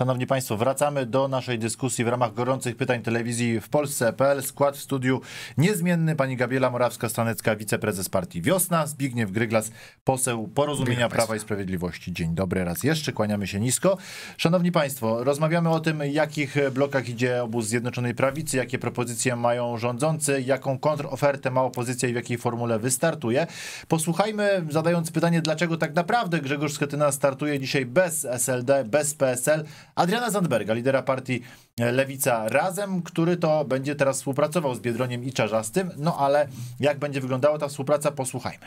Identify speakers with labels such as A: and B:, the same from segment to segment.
A: Szanowni Państwo, wracamy do naszej dyskusji w ramach gorących pytań telewizji w Polsce.pl. Skład w studiu niezmienny pani Gabriela Morawska-Stanecka, wiceprezes partii Wiosna, Zbigniew Gryglas, poseł Porozumienia Prawa i Sprawiedliwości. Dzień dobry raz jeszcze, kłaniamy się nisko. Szanowni Państwo, rozmawiamy o tym, jakich blokach idzie obóz Zjednoczonej Prawicy, jakie propozycje mają rządzący, jaką kontrofertę ma opozycja i w jakiej formule wystartuje. Posłuchajmy, zadając pytanie, dlaczego tak naprawdę Grzegorz Schetyna startuje dzisiaj bez SLD, bez PSL, Adriana Zandberga, lidera partii e, Lewica Razem, który to będzie teraz współpracował z Biedroniem i Czarzastym. No ale jak będzie wyglądała ta współpraca, posłuchajmy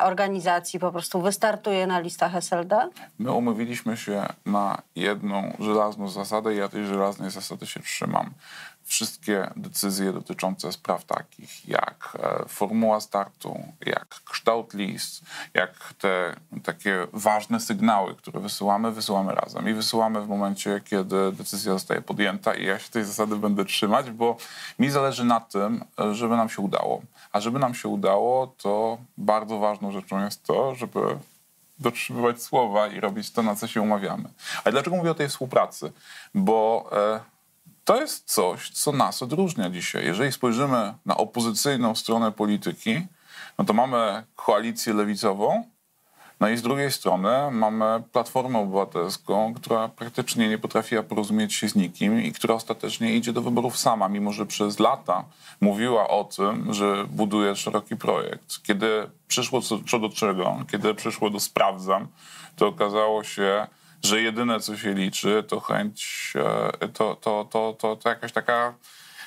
B: organizacji po prostu wystartuje na listach SLD?
C: My umówiliśmy się na jedną żelazną zasadę i ja tej żelaznej zasady się trzymam wszystkie decyzje dotyczące spraw takich jak e, formuła startu, jak kształt list, jak te takie ważne sygnały, które wysyłamy, wysyłamy razem i wysyłamy w momencie, kiedy decyzja zostaje podjęta i ja się tej zasady będę trzymać, bo mi zależy na tym, e, żeby nam się udało. A żeby nam się udało, to bardzo ważną rzeczą jest to, żeby dotrzymywać słowa i robić to, na co się umawiamy. Ale dlaczego mówię o tej współpracy? Bo e, to jest coś, co nas odróżnia dzisiaj. Jeżeli spojrzymy na opozycyjną stronę polityki, no to mamy koalicję lewicową, no i z drugiej strony mamy Platformę Obywatelską, która praktycznie nie potrafiła porozumieć się z nikim i która ostatecznie idzie do wyborów sama, mimo że przez lata mówiła o tym, że buduje szeroki projekt. Kiedy przyszło co, co do czego, kiedy przyszło do sprawdzam, to okazało się, że jedyne, co się liczy, to chęć, e, to, to, to, to, to jakaś taka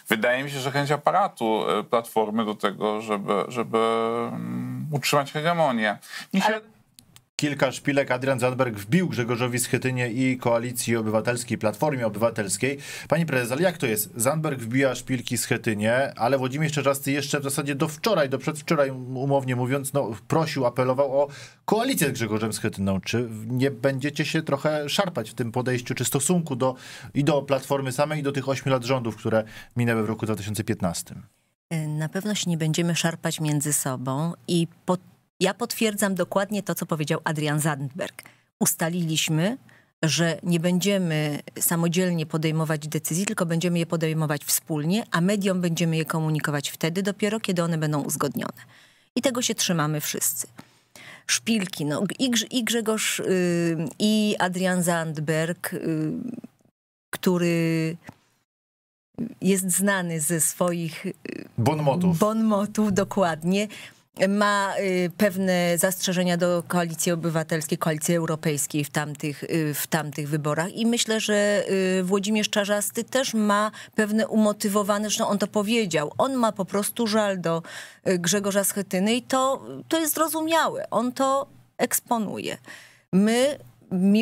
C: wydaje mi się, że chęć aparatu e, Platformy do tego, żeby, żeby mm, utrzymać hegemonię. Mi się, Ale
A: kilka szpilek Adrian Zandberg wbił Grzegorzowi Schetynie i Koalicji Obywatelskiej, Platformie Obywatelskiej. Pani prezes, ale jak to jest? Zandberg wbija szpilki Schetynie, ale Włodzimierz Czerzasty jeszcze w zasadzie do wczoraj, do przedwczoraj umownie mówiąc, no, prosił, apelował o koalicję z Grzegorzem Schetyną. Czy nie będziecie się trochę szarpać w tym podejściu, czy stosunku do, i do Platformy samej, i do tych ośmiu lat rządów, które minęły w roku 2015?
B: Na pewno się nie będziemy szarpać między sobą i pod ja potwierdzam dokładnie to, co powiedział Adrian Zandberg. Ustaliliśmy, że nie będziemy samodzielnie podejmować decyzji, tylko będziemy je podejmować wspólnie, a mediom będziemy je komunikować wtedy dopiero, kiedy one będą uzgodnione. I tego się trzymamy wszyscy. Szpilki, no, i, Grzegorz, yy, i Adrian Zandberg, yy, który jest znany ze swoich... Y, bonmotów. Bonmotów, dokładnie ma y, pewne zastrzeżenia do koalicji obywatelskiej, koalicji europejskiej w tamtych, y, w tamtych wyborach. I myślę, że y, Włodzimierz Czarzasty też ma pewne umotywowane, zresztą on to powiedział, on ma po prostu żal do Grzegorza Schetyny i to, to jest zrozumiałe. On to eksponuje. My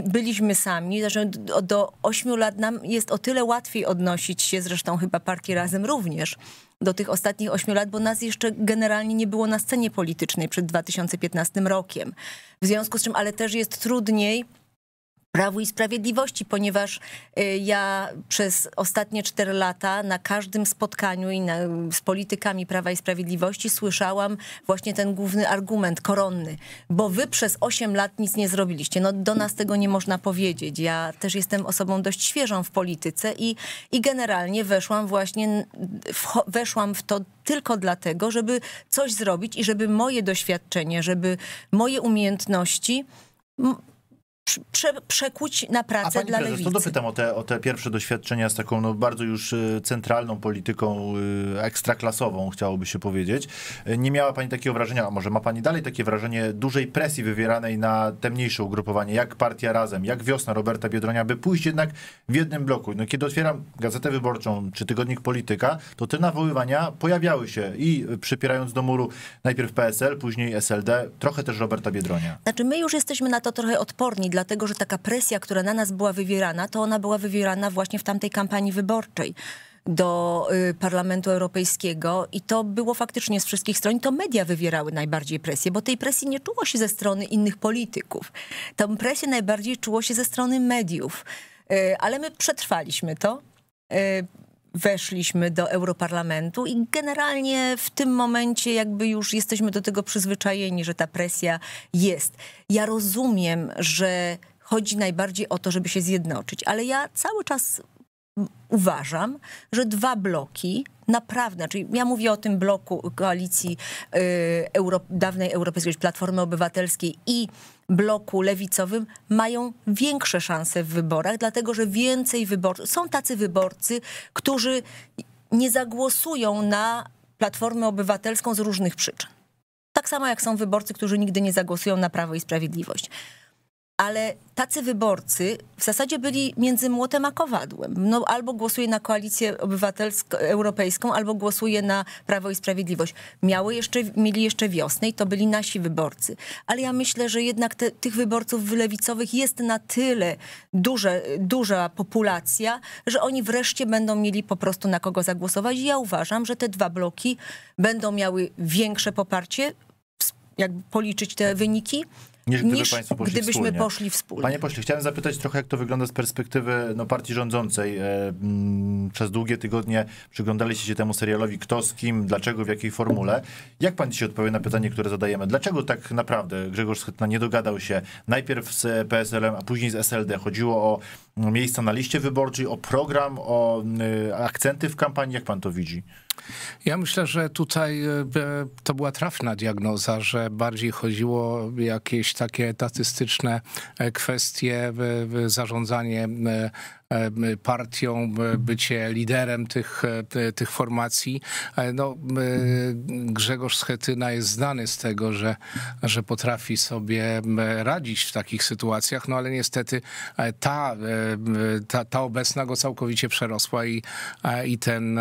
B: byliśmy sami, zresztą znaczy do, ośmiu lat nam jest o tyle łatwiej odnosić się, zresztą chyba partii razem również, do tych ostatnich ośmiu lat, bo nas jeszcze generalnie nie było na scenie politycznej przed 2015 rokiem. W związku z czym, ale też jest trudniej Prawu i Sprawiedliwości, ponieważ y, ja przez ostatnie cztery lata na każdym spotkaniu i na, z politykami Prawa i Sprawiedliwości słyszałam właśnie ten główny argument koronny, bo wy przez osiem lat nic nie zrobiliście. No do nas tego nie można powiedzieć. Ja też jestem osobą dość świeżą w polityce i, i generalnie weszłam właśnie w, weszłam w to tylko dlatego, żeby coś zrobić i żeby moje doświadczenie, żeby moje umiejętności prze, przekuć na pracę A dla prezes, lewicy.
A: to dopytam o te, o te pierwsze doświadczenia z taką no, bardzo już y, centralną polityką y, ekstraklasową, chciałoby się powiedzieć. Y, nie miała pani takiego wrażenia, a może ma pani dalej takie wrażenie dużej presji wywieranej na te mniejsze ugrupowanie, jak Partia Razem, jak Wiosna Roberta Biedronia, by pójść jednak w jednym bloku. No, kiedy otwieram Gazetę Wyborczą czy Tygodnik Polityka, to te nawoływania pojawiały się i przypierając do muru najpierw PSL, później SLD, trochę też Roberta Biedronia.
B: Znaczy my już jesteśmy na to trochę odporni, dlatego że taka presja, która na nas była wywierana, to ona była wywierana właśnie w tamtej kampanii wyborczej do y, Parlamentu Europejskiego i to było faktycznie z wszystkich stron. To media wywierały najbardziej presję, bo tej presji nie czuło się ze strony innych polityków. Tą presję najbardziej czuło się ze strony mediów. Y, ale my przetrwaliśmy to. Y, weszliśmy do Europarlamentu i generalnie w tym momencie jakby już jesteśmy do tego przyzwyczajeni, że ta presja jest. Ja rozumiem, że chodzi najbardziej o to, żeby się zjednoczyć, ale ja cały czas uważam, że dwa bloki naprawdę, czyli ja mówię o tym bloku koalicji y, Euro, dawnej Europejskiej Platformy Obywatelskiej i bloku lewicowym mają większe szanse w wyborach, dlatego że więcej wyborców, są tacy wyborcy, którzy nie zagłosują na Platformę Obywatelską z różnych przyczyn. Tak samo jak są wyborcy, którzy nigdy nie zagłosują na Prawo i Sprawiedliwość ale tacy wyborcy w zasadzie byli między młotem a kowadłem. No, albo głosuje na koalicję obywatelską europejską, albo głosuje na Prawo i Sprawiedliwość. Miały jeszcze, mieli jeszcze wiosnę i to byli nasi wyborcy. Ale ja myślę, że jednak te, tych wyborców lewicowych jest na tyle duże, duża populacja, że oni wreszcie będą mieli po prostu na kogo zagłosować. I ja uważam, że te dwa bloki będą miały większe poparcie, jak policzyć te wyniki niż gdyby państwo poszli gdybyśmy wspólnie. poszli wspólnie. Panie
A: pośle, chciałem zapytać trochę, jak to wygląda z perspektywy no, partii rządzącej. E, mm, przez długie tygodnie przyglądaliście się temu serialowi, kto z kim, dlaczego, w jakiej formule. Jak pan dzisiaj odpowie na pytanie, które zadajemy? Dlaczego tak naprawdę Grzegorz Schytna nie dogadał się najpierw z PSL-em, a później z SLD? Chodziło o mm, miejsca na liście wyborczej, o program, o mm, akcenty w kampanii. Jak pan to widzi? Ja myślę, że tutaj
D: e, to była trafna diagnoza, że bardziej chodziło o jakieś takie statystyczne e, kwestie, zarządzanie e, partią, bycie liderem tych, e, tych formacji. E, no, e, Grzegorz Schetyna jest znany z tego, że, że potrafi sobie radzić w takich sytuacjach, no ale niestety ta, ta, ta obecna go całkowicie przerosła i, i ten,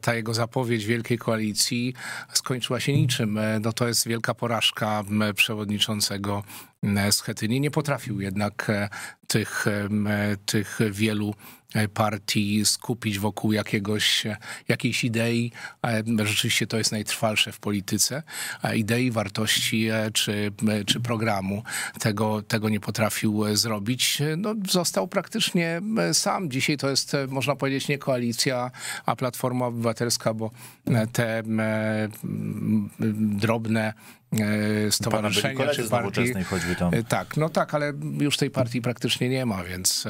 D: ta jego zapowiedź wielkiej koalicji skończyła się niczym. No to jest wielka porażka przewodniczącego Schetyni. Nie potrafił jednak tych, e, tych wielu E, partii skupić wokół jakiegoś, e, jakiejś idei. E, rzeczywiście to jest najtrwalsze w polityce. Idei, wartości czy, czy programu. Tego, tego nie potrafił zrobić. No, został praktycznie sam. Dzisiaj to jest, można powiedzieć, nie koalicja, a Platforma Obywatelska, bo te drobne stowarzyszenia czy partii. choćby tam. Tak, no tak, ale już tej partii praktycznie nie ma, więc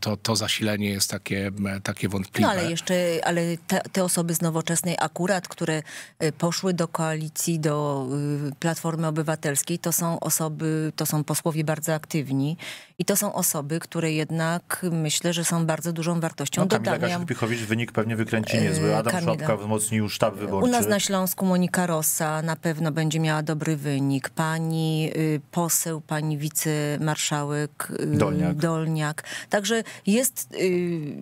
D: to, to zasilenie jest jest takie, takie wątpliwe. No ale
B: jeszcze, ale te, te osoby z Nowoczesnej akurat, które y, poszły do koalicji, do y, Platformy Obywatelskiej, to są osoby, to są posłowie bardzo aktywni i to są osoby, które jednak myślę, że są bardzo dużą wartością. No, Kamila tak,
A: Gasiuk-Pichowicz wynik pewnie wykręci e, niezły. Adam Kamila. wzmocni wzmocnił sztab wyborczy. U nas na
B: Śląsku Monika Rosa na pewno będzie miała dobry wynik. Pani y, poseł, pani wicemarszałek y, Dolniak. Dolniak. Także jest y,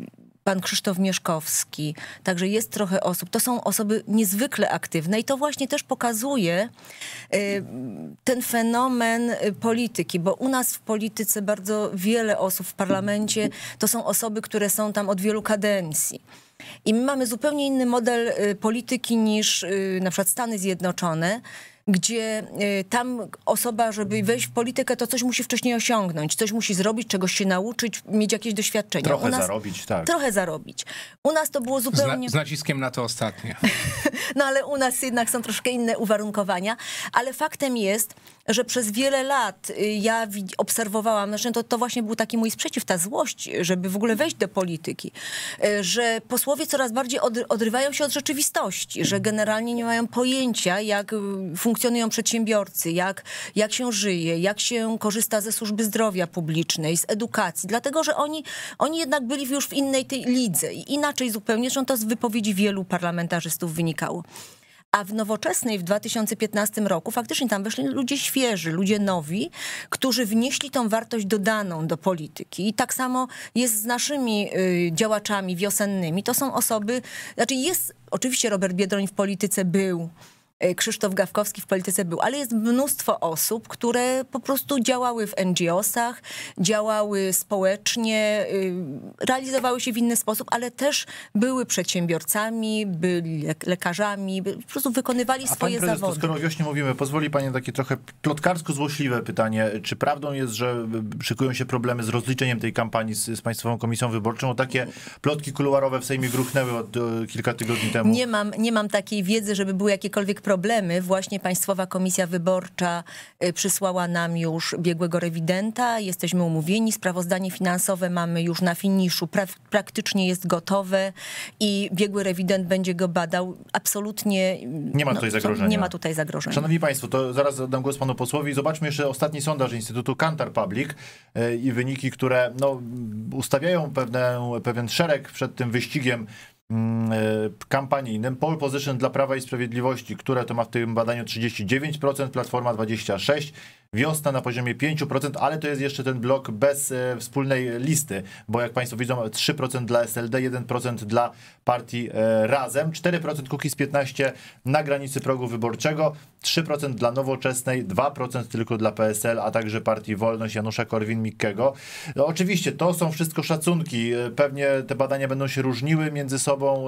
B: pan Krzysztof Mieszkowski, także jest trochę osób. To są osoby niezwykle aktywne i to właśnie też pokazuje y, ten fenomen y, polityki, bo u nas w polityce bardzo wiele osób w parlamencie to są osoby, które są tam od wielu kadencji. I my mamy zupełnie inny model y, polityki niż na przykład Stany Zjednoczone, gdzie e, tam osoba, żeby wejść w politykę, to coś musi wcześniej osiągnąć, coś musi zrobić, czegoś się nauczyć, mieć jakieś doświadczenia. Trochę nas, zarobić, tak. Trochę zarobić. U nas to było zupełnie... Z, na,
D: z naciskiem na to ostatnie.
B: no ale u nas jednak są troszkę inne uwarunkowania, ale faktem jest, że przez wiele lat y, ja obserwowałam, znaczy no to, to właśnie był taki mój sprzeciw, ta złość, żeby w ogóle wejść do polityki, y, że posłowie coraz bardziej odrywają się od rzeczywistości, że generalnie nie mają pojęcia, jak funkcjonuje y, funkcjonują przedsiębiorcy, jak, jak się żyje, jak się korzysta ze służby zdrowia publicznej, z edukacji, dlatego że oni, oni jednak byli już w innej tej lidze i inaczej zupełnie, zresztą to z wypowiedzi wielu parlamentarzystów wynikało. A w nowoczesnej w 2015 roku faktycznie tam weszli ludzie świeży, ludzie nowi, którzy wnieśli tą wartość dodaną do polityki. I tak samo jest z naszymi y, działaczami wiosennymi. To są osoby, znaczy jest, oczywiście Robert Biedroń w polityce był, E, Krzysztof Gawkowski w polityce był, ale jest mnóstwo osób, które po prostu działały w NGO-sach, działały społecznie, y, realizowały się w inny sposób, ale też były przedsiębiorcami, byli lekarzami, po prostu wykonywali A swoje prezes, zawody. skoro
A: mówimy, pozwoli pani takie trochę plotkarsko-złośliwe pytanie. Czy prawdą jest, że y, szykują się problemy z rozliczeniem tej kampanii z, z Państwową Komisją Wyborczą? O takie plotki kuluarowe w Sejmie gruchnęły od, y, kilka tygodni temu. Nie
B: mam, nie mam takiej wiedzy, żeby były jakiekolwiek problemy problemy. Właśnie Państwowa Komisja Wyborcza y, przysłała nam już biegłego rewidenta. Jesteśmy umówieni. Sprawozdanie finansowe mamy już na finiszu. Pra praktycznie jest gotowe i biegły rewident będzie go badał. Absolutnie mm, nie ma no, tutaj no, zagrożenia. Nie ma tutaj zagrożenia. Szanowni
A: Państwo, to zaraz dam głos panu posłowi. Zobaczmy jeszcze ostatni sondaż Instytutu Kantar Public y, i wyniki, które no, ustawiają pewne, pewien szereg przed tym wyścigiem Mm, e, kampanijnym. Pole position dla Prawa i Sprawiedliwości, które to ma w tym badaniu 39%, Platforma 26%, Wiosna na poziomie 5%, ale to jest jeszcze ten blok bez e, wspólnej listy, bo jak Państwo widzą 3% dla SLD, 1% dla partii e, Razem, 4% Kukiz 15 na granicy progu wyborczego, 3% dla Nowoczesnej, 2% tylko dla PSL, a także partii Wolność Janusza Korwin-Mikkego. No, oczywiście to są wszystko szacunki, pewnie te badania będą się różniły między sobą,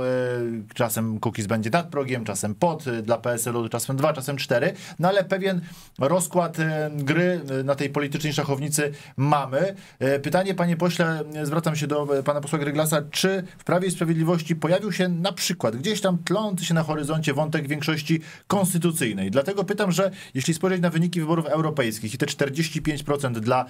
A: czasem Kukiz będzie nad progiem, czasem pod, dla PSL-u czasem 2, czasem 4, no ale pewien rozkład gry e, na tej politycznej szachownicy mamy. E, pytanie, panie pośle, e, zwracam się do pana posła Gryglasa, czy w Prawie i Sprawiedliwości pojawił się na przykład gdzieś tam tlący się na horyzoncie wątek większości konstytucyjnej? Dlatego pytam, że jeśli spojrzeć na wyniki wyborów europejskich i te 45% dla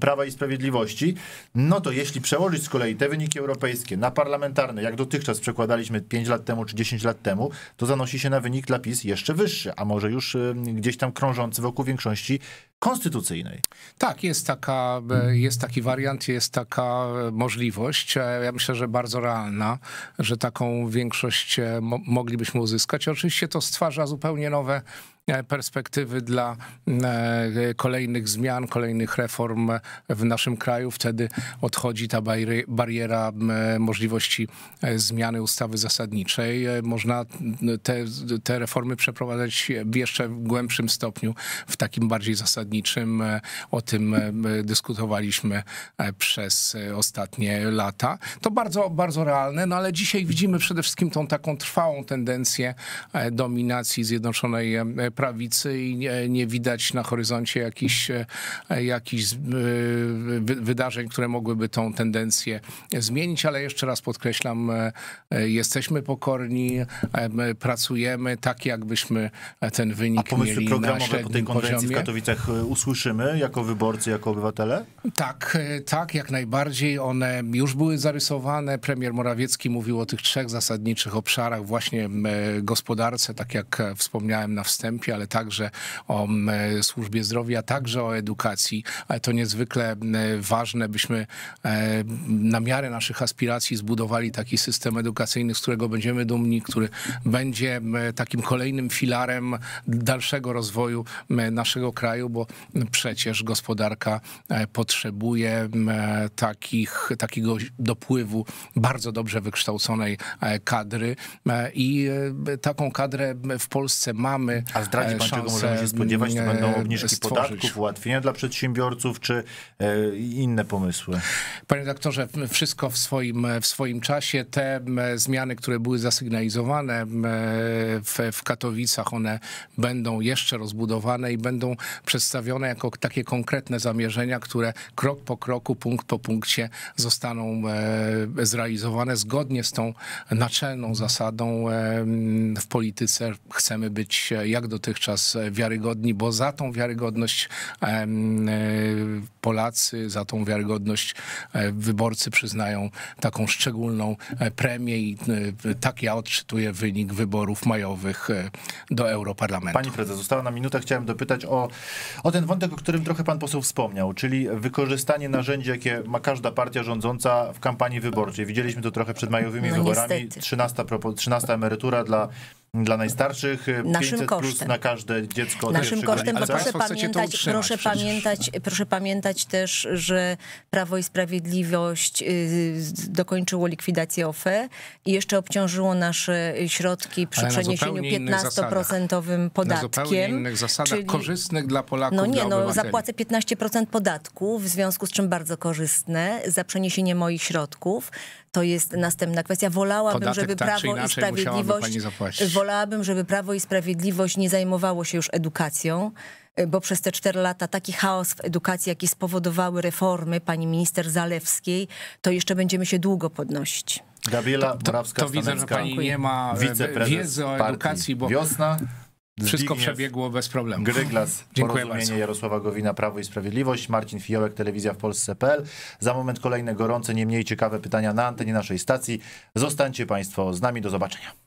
A: Prawa i Sprawiedliwości, no to jeśli przełożyć z kolei te wyniki europejskie na parlamentarne, jak dotychczas przekładaliśmy 5 lat temu czy 10 lat temu, to zanosi się na wynik dla PiS jeszcze wyższy, a może już gdzieś tam krążący wokół większości konstytucyjnej.
D: Tak, jest, taka, e, jest taki wariant, jest taka e, możliwość, ja myślę, że bardzo realna, że taką większość e, moglibyśmy uzyskać. Oczywiście to stwarza zupełnie nowe E, perspektywy dla e, kolejnych zmian, kolejnych reform w naszym kraju. Wtedy odchodzi ta bariera możliwości e, zmiany ustawy zasadniczej. Można te, te reformy przeprowadzać w jeszcze głębszym stopniu, w takim bardziej zasadniczym. O tym dyskutowaliśmy przez ostatnie lata. To bardzo, bardzo realne, no ale dzisiaj widzimy przede wszystkim tą taką trwałą tendencję dominacji Zjednoczonej prawicy i nie, nie widać na horyzoncie jakichś e, jakich e, wydarzeń, które mogłyby tą tendencję zmienić, ale jeszcze raz podkreślam, e, jesteśmy pokorni, pracujemy tak, jakbyśmy ten wynik A pomysły mieli programowe po tej konferencji poziomie. w
A: Katowicach usłyszymy jako wyborcy, jako obywatele?
D: Tak, tak, jak najbardziej. One już były zarysowane. Premier Morawiecki mówił o tych trzech zasadniczych obszarach, właśnie gospodarce, tak jak wspomniałem na wstępie, nauki, ale także o e, służbie zdrowia, także o edukacji. To niezwykle e, ważne, byśmy e, na miarę naszych aspiracji zbudowali taki system edukacyjny, z którego będziemy dumni, który będzie takim kolejnym filarem dalszego rozwoju naszego kraju, bo przecież gospodarka potrzebuje takich, takiego dopływu bardzo dobrze wykształconej kadry i taką kadrę w Polsce mamy. A zdradzi pan, czego możemy się spodziewać? To będą obniżki stworzyć. podatków,
A: ułatwienia dla przedsiębiorców, czy e, inne pomysły?
D: Panie doktorze, wszystko w swoim, w swoim czasie. Te zmiany, które były zasygnalizowane w, w Katowicach, one będą jeszcze rozbudowane i będą przedstawione jako takie konkretne zamierzenia, które krok po kroku, punkt po punkcie zostaną e, zrealizowane zgodnie z tą naczelną zasadą e, w polityce chcemy być jak do dotychczas e, wiarygodni, bo za tą wiarygodność e, Polacy, za tą wiarygodność e, wyborcy przyznają taką szczególną premię i tak ja odczytuję wynik wyborów majowych do
A: Europarlamentu. Pani prezes, została na minutę, chciałem dopytać o, o ten wątek, o którym trochę pan poseł wspomniał, czyli wykorzystanie narzędzi, jakie ma każda partia rządząca w kampanii wyborczej. Widzieliśmy to trochę przed majowymi no, wyborami. 13, 13 emerytura dla dla najstarszych, e, Naszym kosztem. plus na każde dziecko. Naszym kosztem, bo proszę pamiętać, utrzymać, proszę, przecież.
B: pamiętać, proszę pamiętać też, że Prawo i Sprawiedliwość y, dokończyło likwidację OFE i jeszcze obciążyło nasze środki przy Ale przeniesieniu 15% podatkiem. Na zasadach czyli, korzystnych
D: dla Polaków, No nie, no zapłacę
B: 15% podatku, w związku z czym bardzo korzystne za przeniesienie moich środków to jest następna kwestia. Wolałabym, Podatek żeby tak, Prawo i Sprawiedliwość wolałabym, żeby Prawo i Sprawiedliwość nie zajmowało się już edukacją bo przez te cztery lata taki chaos w edukacji, jaki spowodowały reformy pani minister Zalewskiej, to jeszcze będziemy się długo podnosić.
A: Gabriela to, to, to widzę, że pani nie ma e, wiedzy o edukacji, bo Wiosna wszystko Zbigniew, przebiegło bez problemu. Gryglas, Dziękuję Jarosława Gowina, Prawo i Sprawiedliwość, Marcin Fiołek, Telewizja w Polsce.pl. Za moment kolejne gorące, nie mniej ciekawe pytania na antenie naszej stacji. Zostańcie Państwo z nami, do zobaczenia.